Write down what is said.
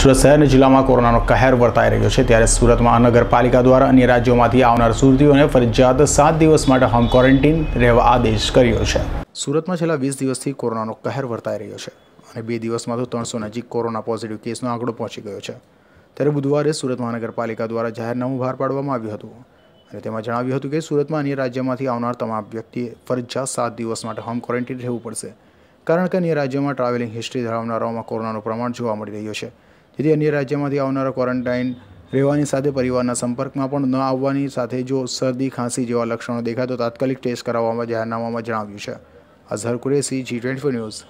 સુરત શહેરના જિલ્લામાં કોરોનાનો કહેર વર્તાઈ રહ્યો છે ત્યારે સુરત મહાનગરપાલિકા દ્વારા અન્ય રાજ્યોમાંથી આવનાર સુરતીઓને ફરજિયાત સાત દિવસ માટે હોમ ક્વોરન્ટીન રહેવા આદેશ કર્યો છે સુરતમાં છેલ્લા વીસ દિવસથી કોરોનાનો કહેર વર્તાઈ રહ્યો છે અને બે દિવસમાં તો ત્રણસો નજીક કોરોના પોઝિટિવ કેસનો આંકડો પહોંચી ગયો છે ત્યારે બુધવારે સુરત મહાનગરપાલિકા દ્વારા જાહેરનામું બહાર પાડવામાં આવ્યું હતું અને તેમાં જણાવ્યું હતું કે સુરતમાં અન્ય રાજ્યમાંથી આવનાર તમામ વ્યક્તિએ ફરજિયાત સાત દિવસ માટે હોમ ક્વોરન્ટીન રહેવું પડશે કારણ કે અન્ય રાજ્યોમાં ટ્રાવેલિંગ હિસ્ટ્રી ધરાવનારાઓમાં કોરોનાનું પ્રમાણ જોવા મળી રહ્યું છે જેથી અન્ય રાજ્યમાંથી આવનારા ક્વોરન્ટાઇન રહેવાની સાથે પરિવારના સંપર્કમાં પણ ન આવવાની સાથે જો શરદી ખાંસી જેવા લક્ષણો દેખાય તો તાત્કાલિક ટેસ્ટ કરાવવામાં જાહેરનામામાં જણાવ્યું છે અઝહર કુરેશી જી ટ્વેન્ટી ન્યૂઝ